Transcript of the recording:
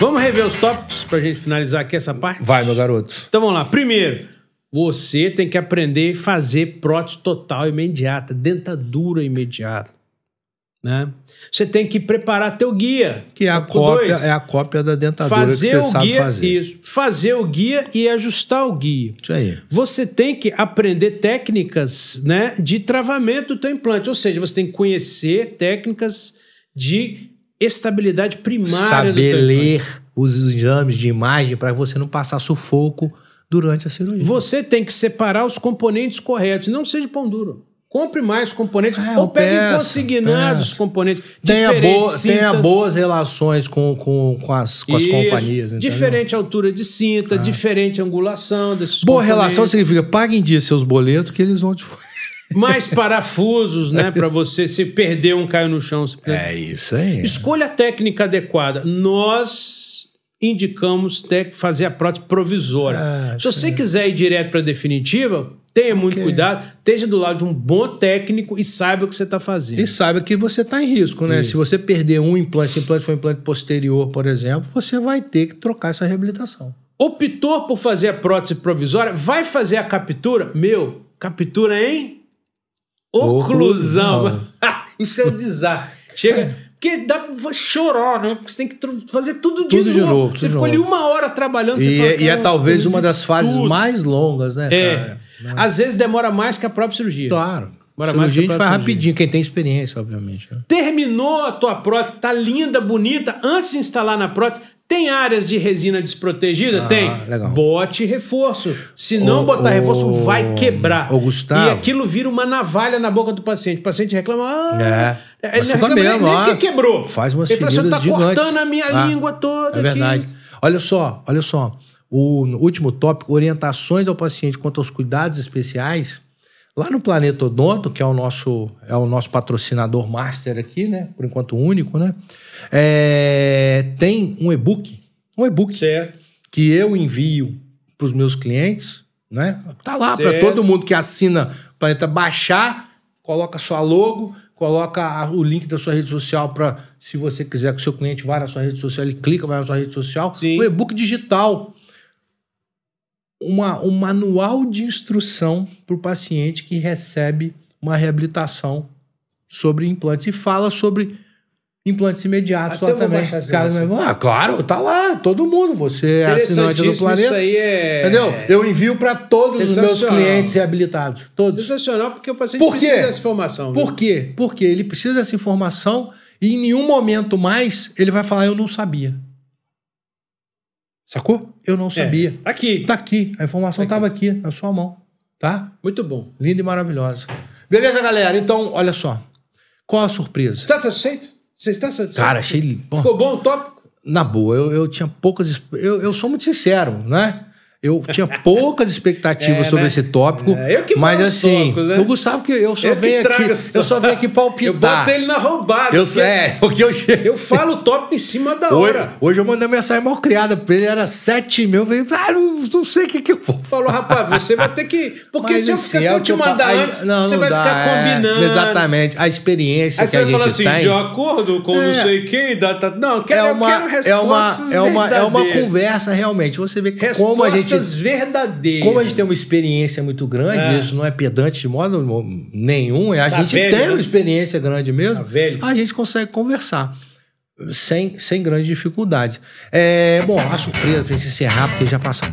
Vamos rever os tópicos pra gente finalizar aqui essa parte? Vai, meu garoto. Então vamos lá. Primeiro, você tem que aprender a fazer prótese total imediata, dentadura imediata. Né? Você tem que preparar teu guia. Que é a cópia, é a cópia da dentadura fazer que você sabe guia, fazer. Isso. Fazer o guia e ajustar o guia. Isso aí. Você tem que aprender técnicas, né, de travamento do teu implante, ou seja, você tem que conhecer técnicas de estabilidade primária Saber do ler os exames de imagem para você não passar sufoco durante a cirurgia. Você tem que separar os componentes corretos, não seja pão duro. Compre mais componentes é, ou pegue peço, consignados peço. componentes. Tenha, boa, tenha boas relações com, com, com as, com as companhias. Entendeu? Diferente altura de cinta, ah. diferente angulação desses Boa relação significa pague em dia seus boletos que eles vão te mais parafusos, né? É para você se perder um caiu no chão. É isso aí. Escolha a técnica adequada. Nós indicamos ter que fazer a prótese provisória. Ah, se você quiser ir direto para definitiva, tenha muito cuidado, esteja do lado de um bom técnico e saiba o que você está fazendo. E saiba que você está em risco, né? Isso. Se você perder um implante, se o implante for um implante posterior, por exemplo, você vai ter que trocar essa reabilitação. Optou por fazer a prótese provisória, vai fazer a captura? Meu, captura, hein? Oclusão. Isso é o um desastre. Chega. É, porque dá chorar, né? Porque você tem que fazer tudo, tudo de, de novo. Você ficou novo. ali uma hora trabalhando. E, fala, é, e é talvez uma das fases tudo. mais longas, né? É. Cara? Às vezes demora mais que a própria cirurgia. Claro. Demora cirurgia a gente faz rapidinho, quem tem experiência, obviamente. Né? Terminou a tua prótese, tá linda, bonita. Antes de instalar na prótese, tem áreas de resina desprotegida? Ah, Tem. Legal. Bote reforço. Se não o, botar o, reforço, vai quebrar. O Gustavo. E aquilo vira uma navalha na boca do paciente. O paciente reclama. Ah, é. Ele Mas reclama mesmo, nem, ah, que quebrou. Faz uma Ele fala assim: tá gigantes. cortando a minha ah, língua toda. É verdade. Aqui. Olha só, olha só. O último tópico: orientações ao paciente quanto aos cuidados especiais Lá no Planeta Odonto, que é o nosso, é o nosso patrocinador master aqui, né? Por enquanto único, né? É, tem um e-book. Um e-book que eu envio para os meus clientes, né? Tá lá para todo mundo que assina Planeta baixar, coloca sua logo, coloca o link da sua rede social para se você quiser que o seu cliente vá na sua rede social, ele clica, vai na sua rede social. Sim. O e-book digital uma, um manual de instrução para o paciente que recebe uma reabilitação sobre implantes e fala sobre implantes imediatos lá também. Caso, ah, claro, tá lá, todo mundo. Você é assinante do planeta. Isso aí é... Entendeu? Eu envio para todos os meus clientes reabilitados. Todos. Sensacional, porque o paciente Por precisa dessa informação. Por quê? Porque ele precisa dessa informação e em nenhum momento mais ele vai falar, eu não sabia. Sacou? Eu não é. sabia. É, tá aqui. Tá aqui. A informação tá aqui. tava aqui, na sua mão. Tá? Muito bom. Linda e maravilhosa. Beleza, galera? Então, olha só. Qual a surpresa? Está satisfeito? Você está satisfeito? Cara, achei. Bom. Ficou bom o tópico? Na boa, eu, eu tinha poucas. Eu, eu sou muito sincero, né? Eu tinha poucas expectativas é, sobre né? esse tópico. É, eu que mas assim, tópicos, né? o Gustavo que eu só venho aqui, eu só venho aqui palpitar. Eu botei ele na roubada. Eu, porque é-, é, porque eu Eu falo o tópico em cima da hoje, hora. Hoje eu mandei mensagem mal criada para ele, era sete mil, eu falei, ah, não, não sei o que que eu vou. Falou, rapaz, você vai ter que, porque mas, se, eu, assim, se é eu te mandar eu... antes, não, você não vai dá, ficar é, combinando. Exatamente, a experiência Aí que a gente tem. Aí você fala assim, de acordo com não sei quem, data, não, quero, é uma, eu quero respostas é uma, é uma, é uma conversa realmente. Você vê como a gente artistas gente, verdadeiros. Como a gente tem uma experiência muito grande, é. isso não é pedante de modo nenhum, é a tá gente velho, tem né? uma experiência grande mesmo, tá a gente consegue conversar. Sem, sem grandes dificuldades. É, bom, a surpresa tem que encerrar, porque já passou.